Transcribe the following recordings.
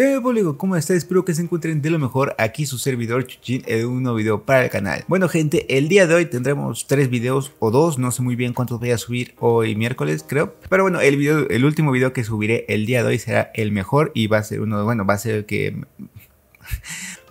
Bebo, ¿cómo estás? Espero que se encuentren de lo mejor. Aquí su servidor Chuchín, en un nuevo video para el canal. Bueno gente, el día de hoy tendremos tres videos o dos, no sé muy bien cuántos voy a subir hoy miércoles creo. Pero bueno, el, video, el último video que subiré el día de hoy será el mejor y va a ser uno, bueno, va a ser el que...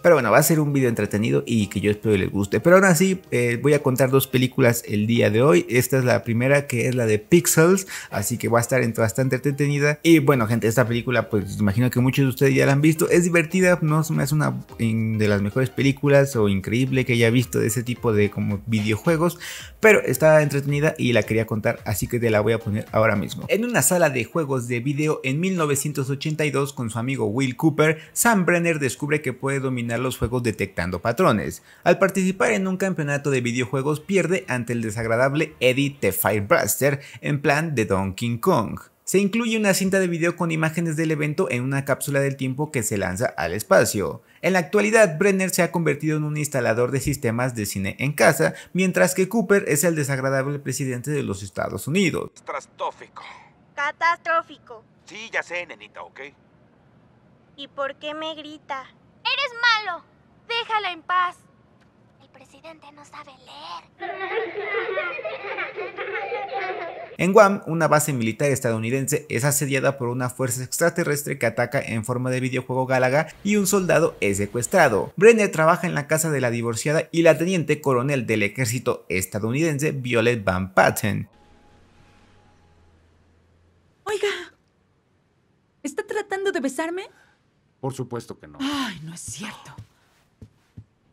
Pero bueno, va a ser un video entretenido y que yo espero les guste. Pero aún así, eh, voy a contar dos películas el día de hoy. Esta es la primera que es la de Pixels, así que va a estar bastante entretenida. Y bueno, gente, esta película, pues imagino que muchos de ustedes ya la han visto. Es divertida, no es una de las mejores películas o increíble que haya visto de ese tipo de como videojuegos, pero está entretenida y la quería contar, así que te la voy a poner ahora mismo. En una sala de juegos de video en 1982 con su amigo Will Cooper, Sam Brenner descubre que puede dominar los juegos detectando patrones. Al participar en un campeonato de videojuegos pierde ante el desagradable Eddie the Firebuster en plan de Donkey Kong. Se incluye una cinta de video con imágenes del evento en una cápsula del tiempo que se lanza al espacio. En la actualidad, Brenner se ha convertido en un instalador de sistemas de cine en casa, mientras que Cooper es el desagradable presidente de los Estados Unidos. Catastrófico. Catastrófico. Sí, ya sé, nenita, ¿Y por qué me grita? es malo. Déjala en paz. El presidente no sabe leer. En Guam, una base militar estadounidense es asediada por una fuerza extraterrestre que ataca en forma de videojuego Galaga y un soldado es secuestrado. Brenner trabaja en la casa de la divorciada y la teniente coronel del ejército estadounidense Violet Van Patten. Oiga, ¿está tratando de besarme? Por supuesto que no. Ay, no es cierto.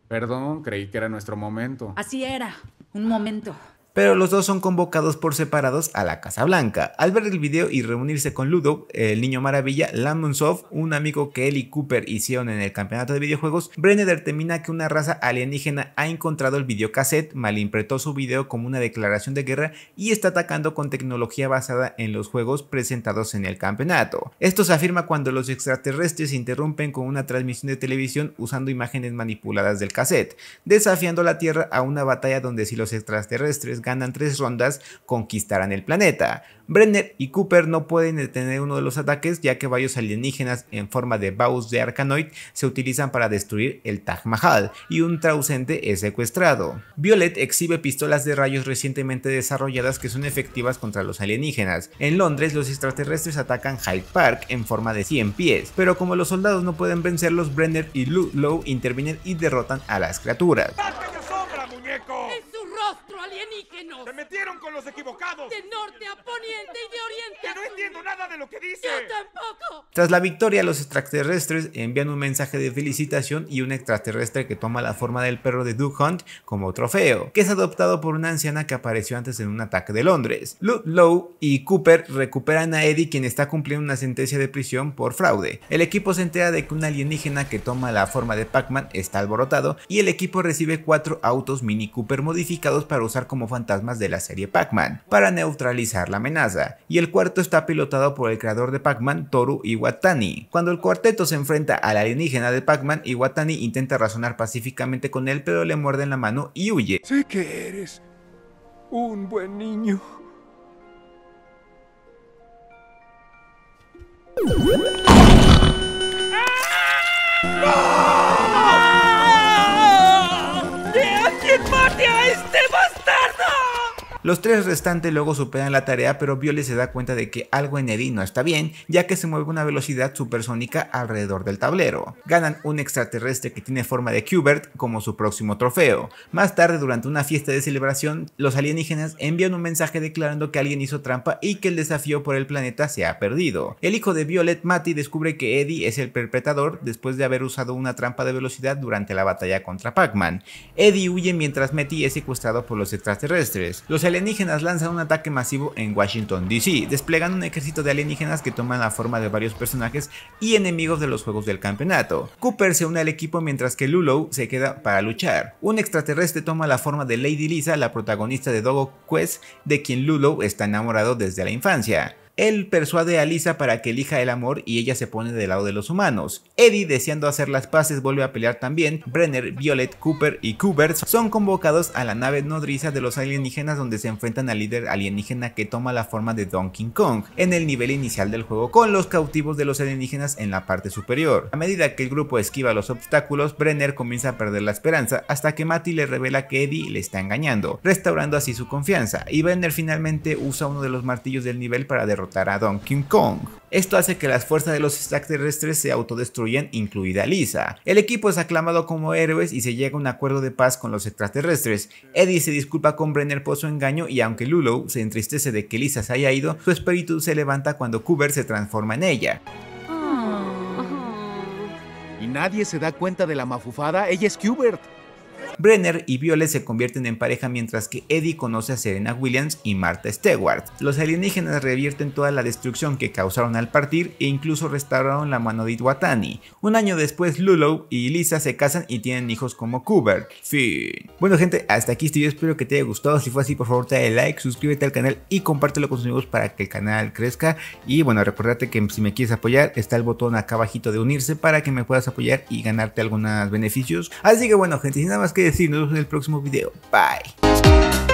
Perdón, creí que era nuestro momento. Así era, un momento pero los dos son convocados por separados a la Casa Blanca. Al ver el video y reunirse con Ludo, el niño maravilla, Lamonsov, un amigo que él y Cooper hicieron en el campeonato de videojuegos, Brenner determina que una raza alienígena ha encontrado el videocassette, malimpretó su video como una declaración de guerra y está atacando con tecnología basada en los juegos presentados en el campeonato. Esto se afirma cuando los extraterrestres interrumpen con una transmisión de televisión usando imágenes manipuladas del cassette, desafiando a la Tierra a una batalla donde si los extraterrestres ganan tres rondas conquistarán el planeta. Brenner y Cooper no pueden detener uno de los ataques ya que varios alienígenas en forma de baús de Arcanoid se utilizan para destruir el Taj Mahal y un trausente es secuestrado. Violet exhibe pistolas de rayos recientemente desarrolladas que son efectivas contra los alienígenas. En Londres los extraterrestres atacan Hyde Park en forma de 100 pies, pero como los soldados no pueden vencerlos, Brenner y Lou intervienen y derrotan a las criaturas. ¡Se metieron con los equivocados! De norte a poniente y de oriente. no entiendo nada de lo que dice! ¡Yo tampoco! Tras la victoria, los extraterrestres envían un mensaje de felicitación y un extraterrestre que toma la forma del perro de Duke Hunt como trofeo, que es adoptado por una anciana que apareció antes en un ataque de Londres. Ludlow y Cooper recuperan a Eddie quien está cumpliendo una sentencia de prisión por fraude. El equipo se entera de que un alienígena que toma la forma de Pac-Man está alborotado y el equipo recibe cuatro autos Mini Cooper modificados para usar como fantasmas de la serie Pac-Man, para neutralizar la amenaza, y el cuarto está pilotado por el creador de Pac-Man, Toru Iwatani. Cuando el cuarteto se enfrenta al alienígena de Pac-Man, Iwatani intenta razonar pacíficamente con él, pero le en la mano y huye. Sé que eres un buen niño. ¡Ah! Los tres restantes luego superan la tarea, pero Violet se da cuenta de que algo en Eddie no está bien, ya que se mueve una velocidad supersónica alrededor del tablero. Ganan un extraterrestre que tiene forma de Qbert como su próximo trofeo. Más tarde, durante una fiesta de celebración, los alienígenas envían un mensaje declarando que alguien hizo trampa y que el desafío por el planeta se ha perdido. El hijo de Violet, Matty, descubre que Eddie es el perpetrador después de haber usado una trampa de velocidad durante la batalla contra Pac-Man. Eddie huye mientras Matty es secuestrado por los extraterrestres. Los alienígenas lanzan un ataque masivo en Washington, D.C., desplegando un ejército de alienígenas que toman la forma de varios personajes y enemigos de los juegos del campeonato. Cooper se une al equipo mientras que Lulu se queda para luchar. Un extraterrestre toma la forma de Lady Lisa, la protagonista de Dogo Quest, de quien Lulu está enamorado desde la infancia. Él persuade a Lisa para que elija el amor y ella se pone del lado de los humanos. Eddie, deseando hacer las paces, vuelve a pelear también. Brenner, Violet, Cooper y Cooper, son convocados a la nave nodriza de los alienígenas donde se enfrentan al líder alienígena que toma la forma de Donkey Kong en el nivel inicial del juego con los cautivos de los alienígenas en la parte superior. A medida que el grupo esquiva los obstáculos, Brenner comienza a perder la esperanza hasta que Matty le revela que Eddie le está engañando, restaurando así su confianza y Brenner finalmente usa uno de los martillos del nivel para derrotar a Donkey Kong. Esto hace que las fuerzas de los extraterrestres se autodestruyan, incluida Lisa. El equipo es aclamado como héroes y se llega a un acuerdo de paz con los extraterrestres. Eddie se disculpa con Brenner por su engaño y aunque Lulu se entristece de que Lisa se haya ido, su espíritu se levanta cuando Kubert se transforma en ella. Ah. Y nadie se da cuenta de la mafufada, ella es Kubert. Brenner y Violet se convierten en pareja mientras que Eddie conoce a Serena Williams y Martha Stewart. Los alienígenas revierten toda la destrucción que causaron al partir e incluso restauraron la mano de Itwatani, Un año después Lulu y Lisa se casan y tienen hijos como Kubert. Fin. Bueno gente, hasta aquí este video, espero que te haya gustado, si fue así por favor dale like, suscríbete al canal y compártelo con tus amigos para que el canal crezca y bueno, recordate que si me quieres apoyar está el botón acá abajito de unirse para que me puedas apoyar y ganarte algunos beneficios. Así que bueno gente, sin nada más que y nos vemos en el próximo video. Bye.